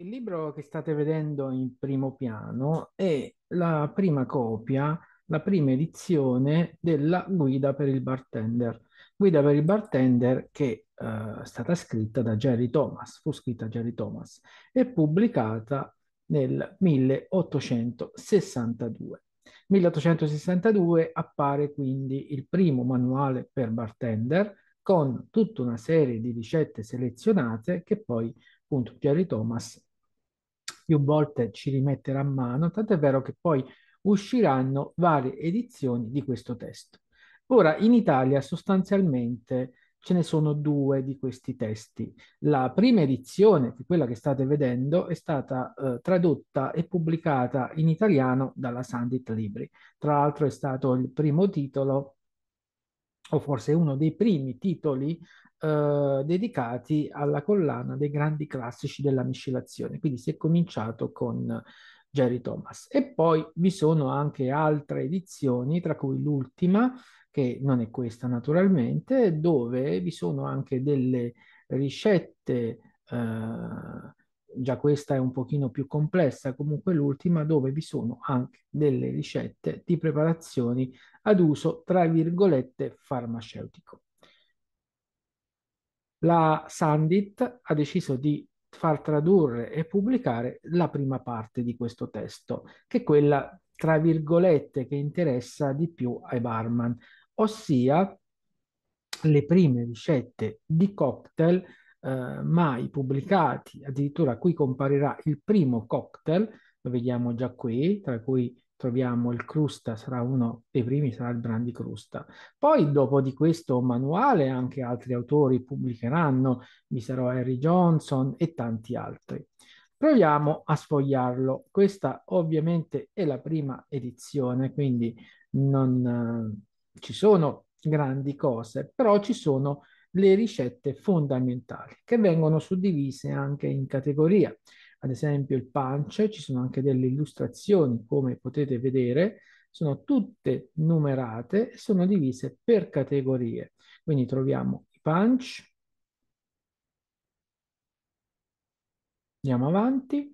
Il libro che state vedendo in primo piano è la prima copia, la prima edizione della Guida per il bartender. Guida per il bartender che eh, è stata scritta da Jerry Thomas, fu scritta da Jerry Thomas e pubblicata nel 1862. 1862 appare quindi il primo manuale per bartender con tutta una serie di ricette selezionate che poi appunto Jerry Thomas più volte ci rimetterà a mano, tant'è vero che poi usciranno varie edizioni di questo testo. Ora, in Italia sostanzialmente ce ne sono due di questi testi. La prima edizione, quella che state vedendo, è stata eh, tradotta e pubblicata in italiano dalla Sandit Libri. Tra l'altro è stato il primo titolo o forse uno dei primi titoli eh, dedicati alla collana dei grandi classici della miscelazione. Quindi si è cominciato con Jerry Thomas. E poi vi sono anche altre edizioni, tra cui l'ultima, che non è questa naturalmente, dove vi sono anche delle ricette eh, già questa è un pochino più complessa, comunque l'ultima dove vi sono anche delle ricette di preparazioni ad uso, tra virgolette, farmaceutico. La Sandit ha deciso di far tradurre e pubblicare la prima parte di questo testo, che è quella, tra virgolette, che interessa di più ai barman, ossia le prime ricette di cocktail eh, mai pubblicati, addirittura qui comparirà il primo cocktail, lo vediamo già qui, tra cui troviamo il Crusta, sarà uno dei primi, sarà il Brandy Crusta. Poi dopo di questo manuale anche altri autori pubblicheranno, vi sarà Harry Johnson e tanti altri. Proviamo a sfogliarlo. Questa ovviamente è la prima edizione, quindi non eh, ci sono grandi cose, però ci sono le ricette fondamentali, che vengono suddivise anche in categoria. Ad esempio il pance, ci sono anche delle illustrazioni, come potete vedere, sono tutte numerate e sono divise per categorie. Quindi troviamo i punch, andiamo avanti,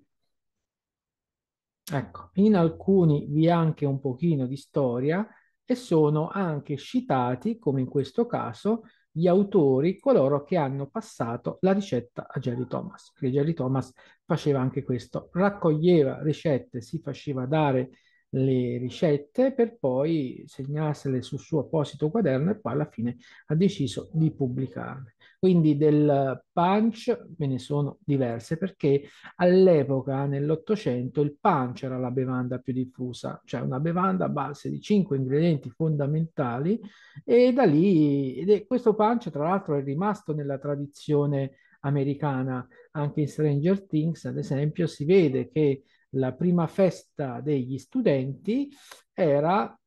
Ecco, in alcuni vi è anche un pochino di storia e sono anche citati, come in questo caso, gli autori coloro che hanno passato la ricetta a Jerry Thomas, perché Jerry Thomas faceva anche questo, raccoglieva ricette, si faceva dare le ricette per poi segnarsele sul suo apposito quaderno e poi alla fine ha deciso di pubblicarle. Quindi del punch ve ne sono diverse perché all'epoca, nell'Ottocento, il punch era la bevanda più diffusa, cioè una bevanda a base di cinque ingredienti fondamentali e da lì e questo punch tra l'altro è rimasto nella tradizione americana, anche in Stranger Things ad esempio si vede che la prima festa degli studenti era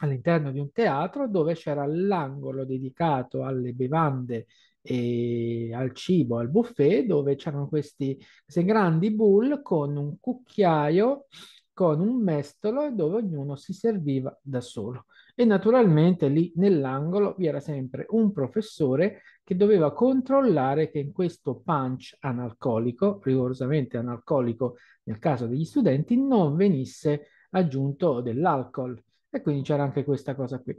all'interno di un teatro dove c'era l'angolo dedicato alle bevande e al cibo, al buffet, dove c'erano questi, questi grandi bowl con un cucchiaio, con un mestolo dove ognuno si serviva da solo. E naturalmente lì nell'angolo vi era sempre un professore che doveva controllare che in questo punch analcolico, rigorosamente analcolico nel caso degli studenti, non venisse aggiunto dell'alcol. E quindi c'era anche questa cosa qui.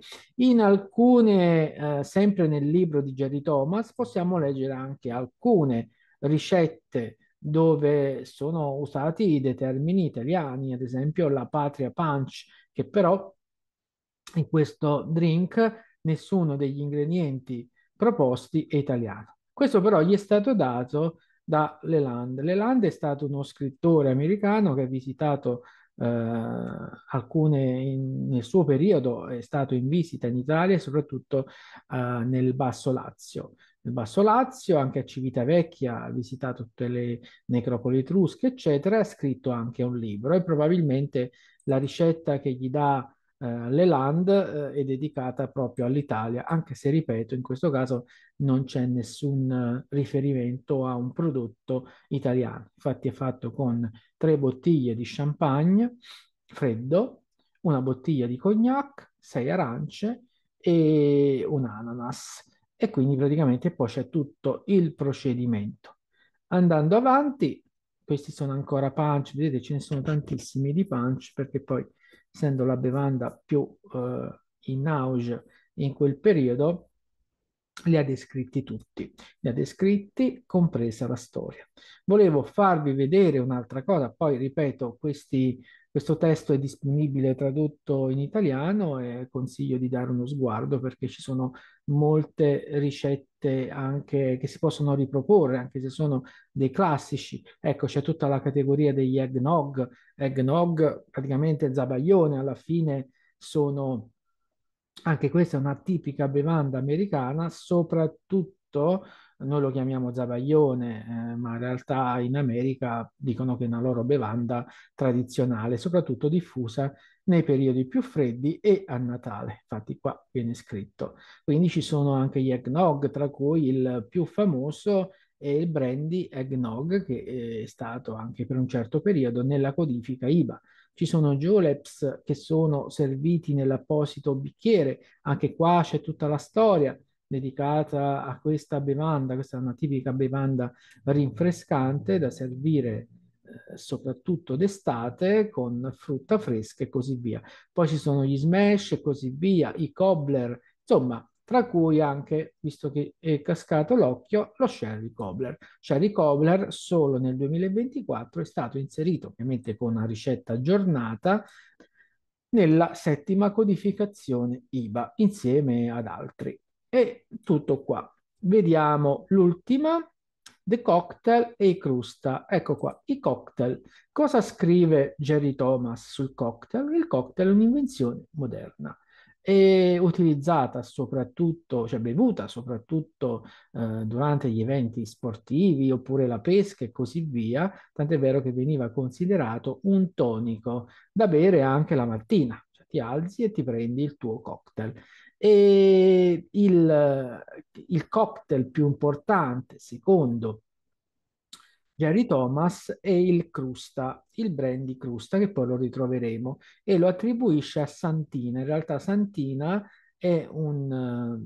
In alcune, eh, sempre nel libro di Jerry Thomas, possiamo leggere anche alcune ricette dove sono usati i determini italiani, ad esempio la patria punch, che però in questo drink nessuno degli ingredienti proposti e italiano. Questo però gli è stato dato da Leland. Leland è stato uno scrittore americano che ha visitato eh, alcune, in, nel suo periodo è stato in visita in Italia e soprattutto eh, nel Basso Lazio. Nel Basso Lazio, anche a Civitavecchia, ha visitato tutte le necropoli etrusche, eccetera, ha scritto anche un libro e probabilmente la ricetta che gli dà eh, le Land eh, è dedicata proprio all'Italia, anche se, ripeto, in questo caso non c'è nessun riferimento a un prodotto italiano. Infatti è fatto con tre bottiglie di champagne freddo, una bottiglia di cognac, sei arance e un ananas. E quindi praticamente poi c'è tutto il procedimento. Andando avanti, questi sono ancora punch, vedete ce ne sono tantissimi di punch perché poi essendo la bevanda più eh, in auge in quel periodo, li ha descritti tutti, li ha descritti compresa la storia. Volevo farvi vedere un'altra cosa, poi ripeto, questi, questo testo è disponibile tradotto in italiano e consiglio di dare uno sguardo perché ci sono molte ricette anche che si possono riproporre, anche se sono dei classici. Ecco, c'è tutta la categoria degli eggnog, eggnog praticamente zabaglione, alla fine sono anche questa è una tipica bevanda americana, soprattutto noi lo chiamiamo zabaglione, eh, ma in realtà in America dicono che è una loro bevanda tradizionale, soprattutto diffusa nei periodi più freddi e a Natale. Infatti qua viene scritto. Quindi ci sono anche gli eggnog, tra cui il più famoso è il brandy eggnog, che eh, è stato anche per un certo periodo nella codifica IBA. Ci sono juleps che sono serviti nell'apposito bicchiere, anche qua c'è tutta la storia dedicata a questa bevanda, questa è una tipica bevanda rinfrescante da servire eh, soprattutto d'estate con frutta fresca e così via. Poi ci sono gli smash e così via, i cobbler, insomma, tra cui anche, visto che è cascato l'occhio, lo Sherry Cobbler. Sherry Cobbler solo nel 2024 è stato inserito, ovviamente con una ricetta aggiornata, nella settima codificazione IVA, insieme ad altri. E tutto qua. Vediamo l'ultima, The Cocktail e i Crusta. Ecco qua, i cocktail. Cosa scrive Jerry Thomas sul cocktail? Il cocktail è un'invenzione moderna È utilizzata soprattutto, cioè bevuta soprattutto eh, durante gli eventi sportivi oppure la pesca e così via, tant'è vero che veniva considerato un tonico da bere anche la mattina, cioè ti alzi e ti prendi il tuo cocktail e il, il cocktail più importante, secondo Jerry Thomas è il Crusta, il brandy Crusta, che poi lo ritroveremo, e lo attribuisce a Santina. In realtà Santina è un,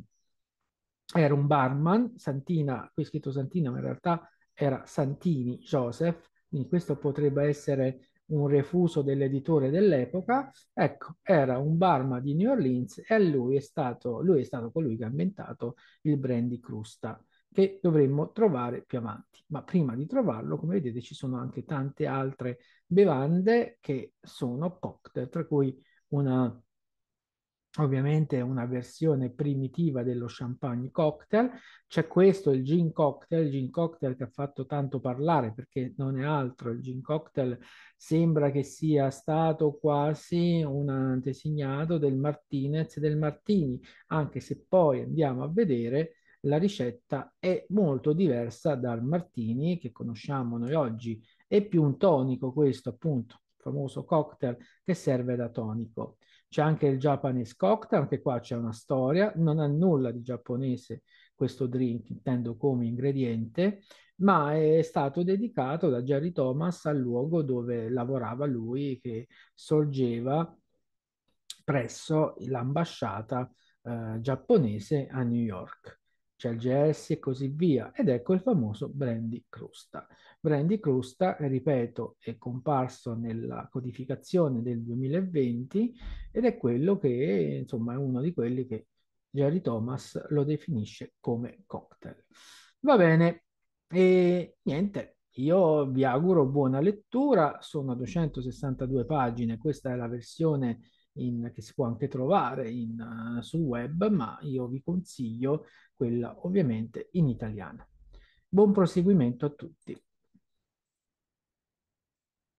era un barman, Santina, qui è scritto Santina, ma in realtà era Santini Joseph, quindi questo potrebbe essere un refuso dell'editore dell'epoca, ecco, era un barma di New Orleans e lui è stato, lui è stato colui che ha inventato il brandy Crusta che dovremmo trovare più avanti. Ma prima di trovarlo, come vedete, ci sono anche tante altre bevande che sono cocktail, tra cui una ovviamente una versione primitiva dello champagne cocktail. C'è questo, il gin cocktail, il gin cocktail che ha fatto tanto parlare perché non è altro, il gin cocktail sembra che sia stato quasi un antesignato del Martinez e del Martini, anche se poi andiamo a vedere la ricetta è molto diversa dal Martini che conosciamo noi oggi, è più un tonico questo appunto, famoso cocktail che serve da tonico. C'è anche il Japanese cocktail, anche qua c'è una storia, non ha nulla di giapponese questo drink, intendo come ingrediente, ma è stato dedicato da Jerry Thomas al luogo dove lavorava lui, che sorgeva presso l'ambasciata eh, giapponese a New York c'è il GS e così via. Ed ecco il famoso Brandy Crusta. Brandy Crusta, ripeto, è comparso nella codificazione del 2020 ed è quello che, insomma, è uno di quelli che Jerry Thomas lo definisce come cocktail. Va bene, e niente, io vi auguro buona lettura, sono 262 pagine, questa è la versione in, che si può anche trovare in, uh, sul web, ma io vi consiglio quella ovviamente in italiano. Buon proseguimento a tutti.